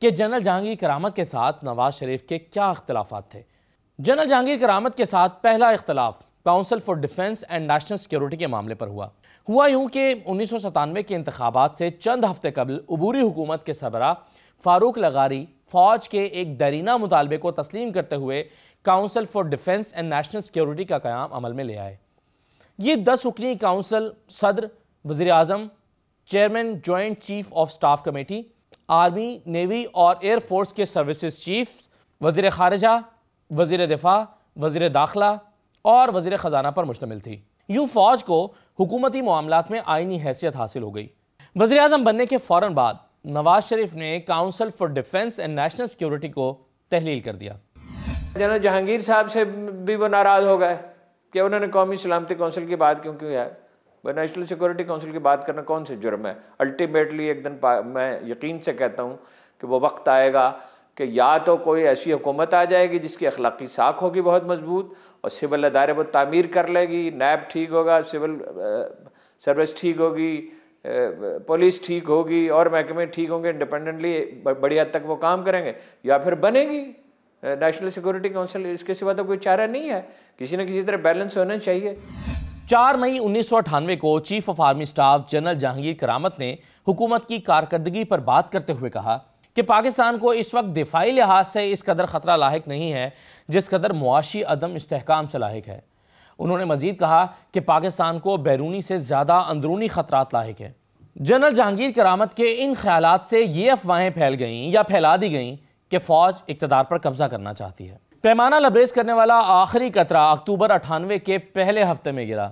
कि जनरल जहांगीर करामत के साथ नवाज शरीफ के क्या अख्तिलाफ थे जनरल जहांगीर करामत के साथ पहला अख्तिलाफ council for defence and national security के मामले पर हुआ हुआ यूं कि उन्नीस सौ सतानवे के इंतबात से चंद हफ्ते कबल अबूरी हुकूमत के सबरा फारूक लगारी फौज के एक दरीना मुतालबे को तस्लीम करते हुए council for defence and national security का क्याम अमल में ले आए ये दस रुकनी काउंसिल सदर वजीर अजम chairman joint chief of staff committee army navy और एयरफोर्स के सर्विसेज चीफ वजीर खारजा वजीर दिफा वजीर दाखिला और वजीर ख़जाना पर मुश्तमिल थी यूं फ़ौज को हुकूमती मामला में आइनी हैसियत हासिल हो गई वजीर अजम बनने के फ़ौर बाद नवाज शरीफ ने council for defence and national security को तहलील कर दिया जनरल जहांगीर साहब से भी वो नाराज़ हो गए कि उन्होंने कौमी सलामती कौंसिल की बात क्यों क्यों है नेशनल सिक्योरिटी काउंसिल की बात करना कौन से जुर्म है अल्टीमेटली एक दिन मैं यकीन से कहता हूँ कि वो वक्त आएगा कि या तो कोई ऐसी हुकूमत आ जाएगी जिसकी अखलाकी साख होगी बहुत मजबूत और सिविल अदारे वो तामीर कर लेगी नैब ठीक होगा सिविल सर्विस ठीक होगी पुलिस ठीक होगी और महकमे ठीक होंगे इंडिपेंडेंटली बड़ी हद तक वो काम करेंगे या फिर बनेगी नेशनल सिक्योरिटी काउंसिल इसके सिवा तो कोई चारा नहीं है किसी न किसी तरह बैलेंस होना चाहिए चार मई उन्नीस को chief of army staff general Jahangir Karamat ने हुकूमत की कारकर्दगी पर बात करते हुए कहा कि पाकिस्तान को इस वक्त दिफाई लिहाज से इस कदर ख़तरा लाक नहीं है जिस कदर मुआशी अदम इसकाम से लाक है उन्होंने मजीद कहा कि पाकिस्तान को बैरूनी से ज़्यादा अंदरूनी ख़तरा लाक है जनरल जहांगीर करामत के इन ख्याल से ये अफवाहें फैल गईं या फैला दी गईं कि फ़ौज इकतदार पर कब्ज़ा करना चाहती है पैमाना लबरेज करने वाला आखिरी कतरा अक्टूबर अठानवे के पहले हफ्ते में गिरा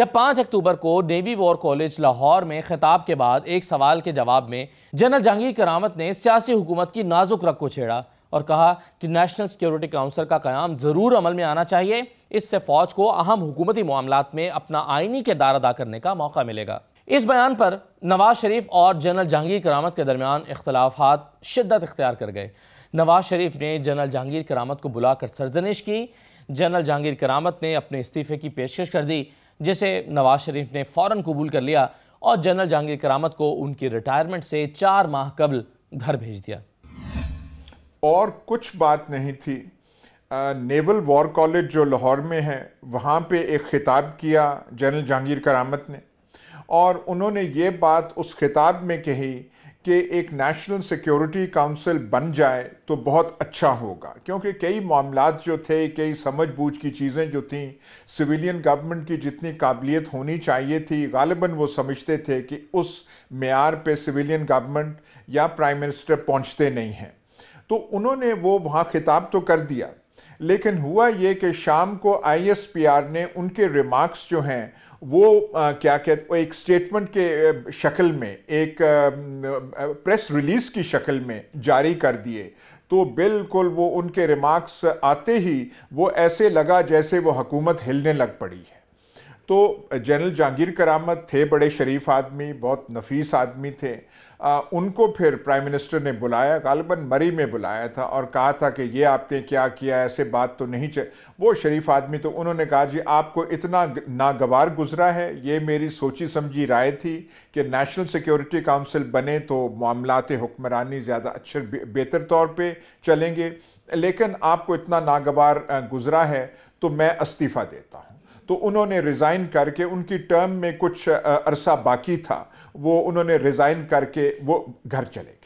जब पांच अक्टूबर को नेवी वॉर कॉलेज लाहौर में खिताब के बाद एक सवाल के जवाब में जनरल जहांगीर करामत ने सियासी हुकूमत की नाजुक रख को छेड़ा और कहा कि नेशनल सिक्योरिटी काउंसिल का क्याम ज़रूर अमल में आना चाहिए इससे फ़ौज को अहम हुकूमती मामला में अपना आइनी किरदार अदा करने का मौका मिलेगा इस बयान पर नवाज शरीफ और जनरल जहांगीर करामत के दरमियान इख्तलाफात शिद्दत इख्तियार कर गए नवाज शरीफ ने जनरल जहांगीर करामत को बुलाकर सरजनिश की जनरल जहांगीर करामत ने अपने इस्तीफे की पेशकश कर दी जिसे नवाज शरीफ ने फ़ौर कबूल कर लिया और जनरल जहांगीर करामत को उनकी रिटायरमेंट से चार माह कबल घर भेज दिया और कुछ बात नहीं थी आ, नेवल वॉर कॉलेज जो लाहौर में है वहाँ पे एक ख़िताब किया जनरल जहांगीर करामत ने और उन्होंने ये बात उस खिताब में कही कि एक नेशनल सिक्योरिटी काउंसिल बन जाए तो बहुत अच्छा होगा क्योंकि कई मामला जो थे कई समझ बूझ की चीज़ें जो थीं सिविलियन गवर्नमेंट की जितनी काबिलियत होनी चाहिए थी गालिबा वो समझते थे कि उस मैार पे सिविलियन गवर्नमेंट या प्राइम मिनिस्टर पहुँचते नहीं हैं तो उन्होंने वो वहाँ खिताब तो कर दिया लेकिन हुआ ये कि शाम को आईएसपीआर ने उनके रिमार्क्स जो हैं वो आ, क्या कहते एक स्टेटमेंट के शक्ल में एक आ, प्रेस रिलीज़ की शक्ल में जारी कर दिए तो बिल्कुल वो उनके रिमार्क्स आते ही वो ऐसे लगा जैसे वो हुकूमत हिलने लग पड़ी है तो जनरल जहांगीर करामत थे बड़े शरीफ आदमी बहुत नफीस आदमी थे आ, उनको फिर प्राइम मिनिस्टर ने बुलाया गालबन मरी में बुलाया था और कहा था कि ये आपने क्या किया ऐसे बात तो नहीं चल वो शरीफ आदमी तो उन्होंने कहा जी आपको इतना नागवार गुजरा है ये मेरी सोची समझी राय थी कि नेशनल सिक्योरिटी काउंसिल बने तो मामला हुक्मरानी ज़्यादा अच्छे बेहतर तौर पर चलेंगे लेकिन आपको इतना नागवार गुजरा है तो मैं इस्तीफ़ा देता हूँ तो उन्होंने रिज़ाइन करके उनकी टर्म में कुछ अरसा बाकी था वो उन्होंने रिज़ाइन करके वो घर चले